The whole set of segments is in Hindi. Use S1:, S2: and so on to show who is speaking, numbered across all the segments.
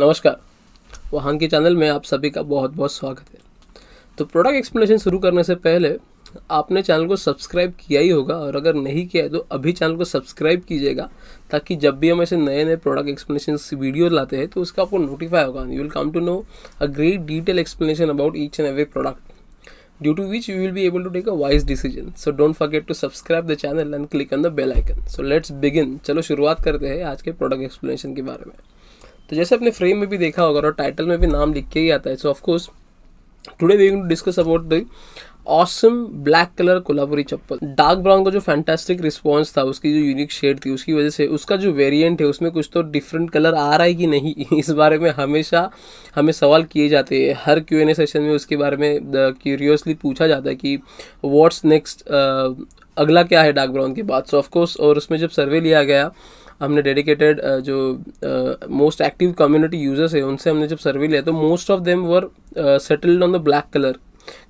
S1: नमस्कार वहाँ के चैनल में आप सभी का बहुत बहुत स्वागत है तो प्रोडक्ट एक्सप्लेनेशन शुरू करने से पहले आपने चैनल को सब्सक्राइब किया ही होगा और अगर नहीं किया है तो अभी चैनल को सब्सक्राइब कीजिएगा ताकि जब भी हम ऐसे नए नए प्रोडक्ट एक्सप्लेनेशन वीडियो लाते हैं तो उसका आपको नोटिफाई होगा you will come to know a great detail explanation about each and every product due to which you will be able to take a wise decision so don't forget to subscribe the channel and click on the bell icon so let's begin चलो शुरुआत करते हैं आज के प्रोडक्ट एक्सप्लेनेशन के बारे में तो जैसे अपने फ्रेम में भी देखा होगा और टाइटल में भी नाम लिख के ही आता है so of course today we to discuss about the awesome black colour Kolhapuri chappal dark brown का जो फैंटास्टिक रिस्पॉन्स था उसकी जो यूनिक शेड थी उसकी वजह से उसका जो वेरियंट है उसमें कुछ तो डिफरेंट कलर आ रहा है कि नहीं इस बारे में हमेशा हमें सवाल किए जाते हैं हर क्यू एन ए सेशन में उसके बारे में क्यूरियसली uh, पूछा जाता है कि वॉट्स नेक्स्ट uh, अगला क्या है डार्क ब्राउन के बाद सो ऑफकोर्स और उसमें जब सर्वे लिया गया हमने डेडिकेटेड uh, जो मोस्ट एक्टिव कम्युनिटी यूजर्स है उनसे हमने जब सर्वे लिया तो most of them were settled on the black colour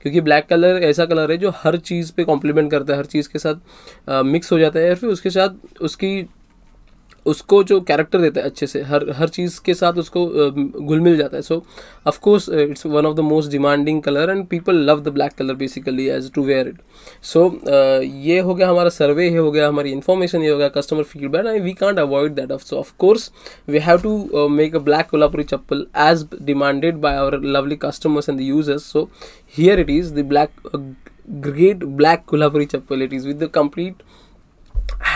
S1: क्योंकि ब्लैक कलर ऐसा कलर है जो हर चीज़ पे कॉम्प्लीमेंट करता है हर चीज़ के साथ मिक्स uh, हो जाता है और फिर उसके साथ उसकी उसको जो कैरेक्टर देता है अच्छे से हर हर चीज़ के साथ उसको घुल मिल जाता है so of course it's one of the most demanding colour and people love the black colour basically as to wear it so ये हो गया हमारा सर्वे ये हो गया हमारी इन्फॉर्मेशन ये हो गया customer feedback and we can't avoid that of so of course we have to make a black Kolhapuri chappal as demanded by our lovely customers and the users so here it is the black great black Kolhapuri chappal it is with the complete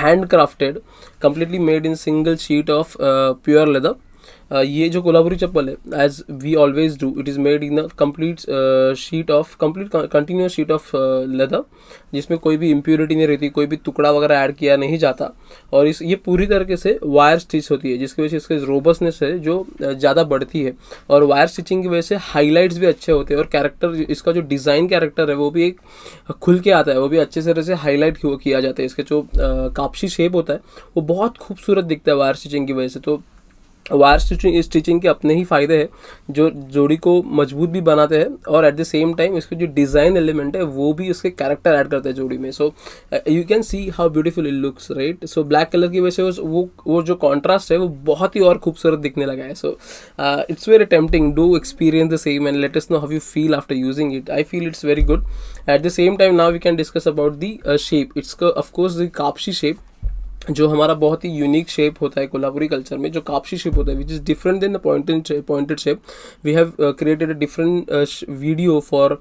S1: handcrafted completely made in single sheet of uh, pure leather Uh, ये जो कोल्हापुरी चप्पल है as we always do it is made in a complete sheet of complete continuous sheet of leather जिसमें कोई भी इम्प्योरिटी नहीं रहती कोई भी टुकड़ा वगैरह ऐड किया नहीं जाता और इस ये पूरी तरीके से वायर स्टिच होती है जिसकी वजह से इसके रोबसनेस है जो uh, ज़्यादा बढ़ती है और वायर स्टिचिंग की वजह से हाईलाइट्स भी अच्छे होते हैं और कैरेक्टर इसका जो डिज़ाइन कैरेक्टर है वो भी एक uh, खुल के आता है वो भी अच्छे तरह से हाईलाइट किया जाता है इसके जो कापसी शेप होता है वो बहुत खूबसूरत दिखता है वायर स्टिचिंग की वजह से तो वायर स्टिचिंग स्टिचिंग के अपने ही फ़ायदे हैं जो जोड़ी को मजबूत भी बनाते हैं और एट द सेम टाइम इसके जो डिज़ाइन एलिमेंट है वो भी उसके कैरेक्टर ऐड करते हैं जोड़ी में so you can see how beautiful it looks right so black colour की वजह से वो वो जो कॉन्ट्रास्ट है वो बहुत ही और खूबसूरत दिखने लगा है so it's very attempting do experience the same and let know how you feel after using it I feel it's very good at the same time now we can discuss about the shape it's of course the Kapsi shape जो हमारा बहुत ही यूनिक शेप होता है कोल्हापुरी कल्चर में जो कापसी शेप होता है which is different than pointed pointed shape we have created a different video for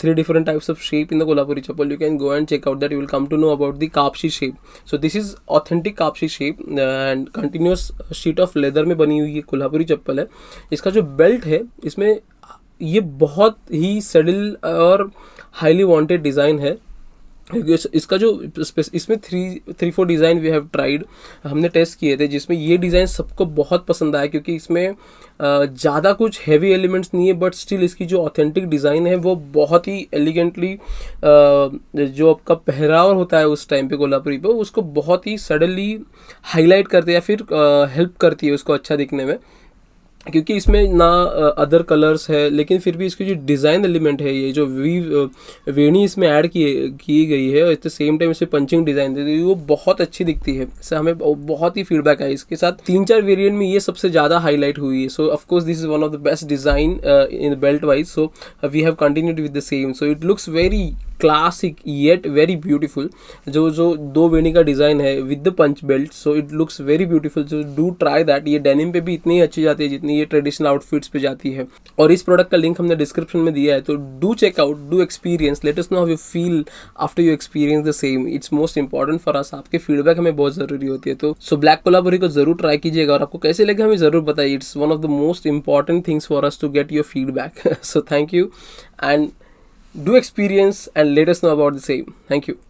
S1: three different types of shape in the Kolhapuri chappal you can go and check out that you will come to know about the Kapsi shape so this is authentic Kapsi shape and continuous sheet of leather में बनी हुई कोल्हापुरी चप्पल है इसका जो बेल्ट है इसमें ये बहुत ही सडल और हाईली वांटेड डिज़ाइन है इसका जो इसमें three three four design we have tried हमने टेस्ट किए थे जिसमें ये डिज़ाइन सबको बहुत पसंद आया क्योंकि इसमें ज़्यादा कुछ हैवी एलिमेंट्स नहीं है बट स्टिल इसकी जो ऑथेंटिक डिज़ाइन है वो बहुत ही एलिगेंटली जो आपका पहराव होता है उस टाइम पे कोल्हापुरी पे उसको बहुत ही सडनली हाईलाइट करती है या फिर हेल्प करती है उसको अच्छा दिखने में क्योंकि इसमें ना अदर कलर्स है लेकिन फिर भी इसकी जो डिज़ाइन एलिमेंट है ये जो वी वेणी इसमें ऐड की की गई है और एट द सेम टाइम इसमें पंचिंग डिज़ाइन दे वो बहुत अच्छी दिखती है इससे हमें बहुत ही फीडबैक आई इसके साथ तीन चार वेरिएंट में ये सबसे ज़्यादा हाईलाइट हुई है so of course this is one of the best design in belt wise so we have continued with the same so it looks very classic yet very beautiful जो जो दो वेणी का डिज़ाइन है with the punch belt so it looks very beautiful so do try that ये डेनिम पे भी इतनी अच्छी जाती है जितनी ये ट्रेडिशनल आउटफिट्स पे जाती है और इस प्रोडक्ट का लिंक हमने डिस्क्रिप्शन में दिया है तो do check out do experience let us know how you feel after you experience the same it's most important for us आपके फीडबैक हमें बहुत ज़रूरी होती है तो सो ब्लैक कोलाबोरी को जरूर ट्राई कीजिएगा और आपको कैसे लगे हमें ज़रूर बताइए it's one of the most important things for us to get your feedback so thank you and do experience and let us know about the same. Thank you.